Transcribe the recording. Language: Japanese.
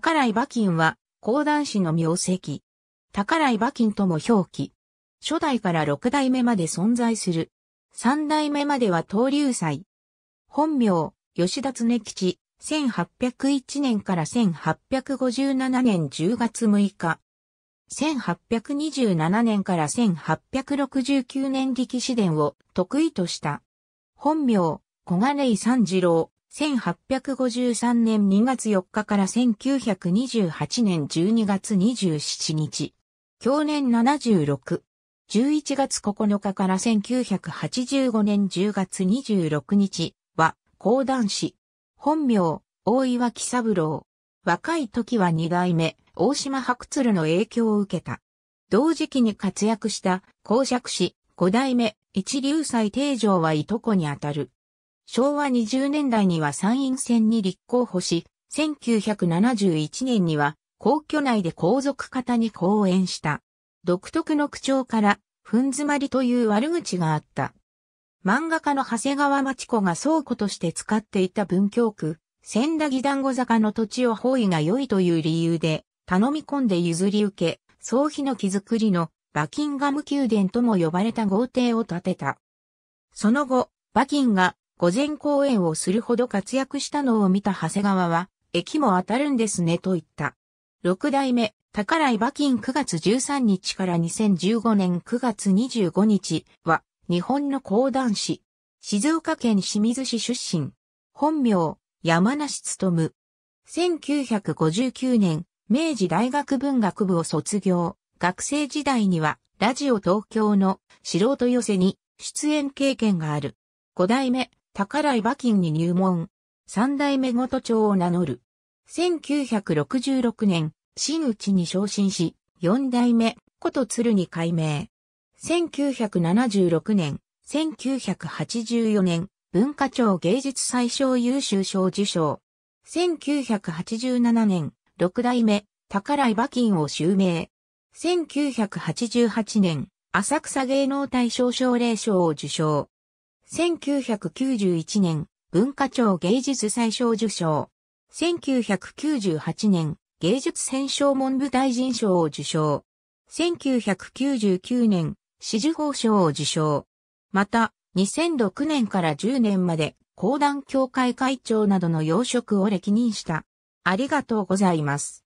宝井馬琴は、高男子の名跡。宝井馬琴とも表記。初代から六代目まで存在する。三代目までは東流祭。本名、吉田常吉、1801年から1857年10月6日。1827年から1869年力士伝を得意とした。本名、小金井三次郎、1853年2月4日から1928年12月27日。去年76。11月9日から1985年10月26日は、講談師。本名、大岩木三郎。若い時は二代目、大島白鶴の影響を受けた。同時期に活躍した、公爵師、五代目、一流斎定城はいとこにあたる。昭和20年代には参院選に立候補し、1971年には皇居内で皇族方に講演した。独特の口調から、ふん詰まりという悪口があった。漫画家の長谷川町子が倉庫として使っていた文京区、千田義団子坂の土地を包囲が良いという理由で、頼み込んで譲り受け、総費の木造りのバキンガム宮殿とも呼ばれた豪邸を建てた。その後、バキンが午前公演をするほど活躍したのを見た長谷川は、駅も当たるんですねと言った。六代目、宝井馬金9月13日から2015年9月25日は、日本の講談師。静岡県清水市出身。本名、山梨勤。1959年、明治大学文学部を卒業。学生時代には、ラジオ東京の素人寄せに出演経験がある。五代目、宝井馬琴に入門。三代目ごと長を名乗る。1966年、新内に昇進し、四代目、こと鶴に改名。1976年、1984年、文化庁芸術最小優秀賞受賞。1987年、六代目、宝井馬琴を襲名。1988年、浅草芸能大賞奨励賞を受賞。1991年、文化庁芸術最賞受賞。1998年、芸術選奨文部大臣賞を受賞。1999年、紫綬褒章を受賞。また、2006年から10年まで、講談協会会長などの要職を歴任した。ありがとうございます。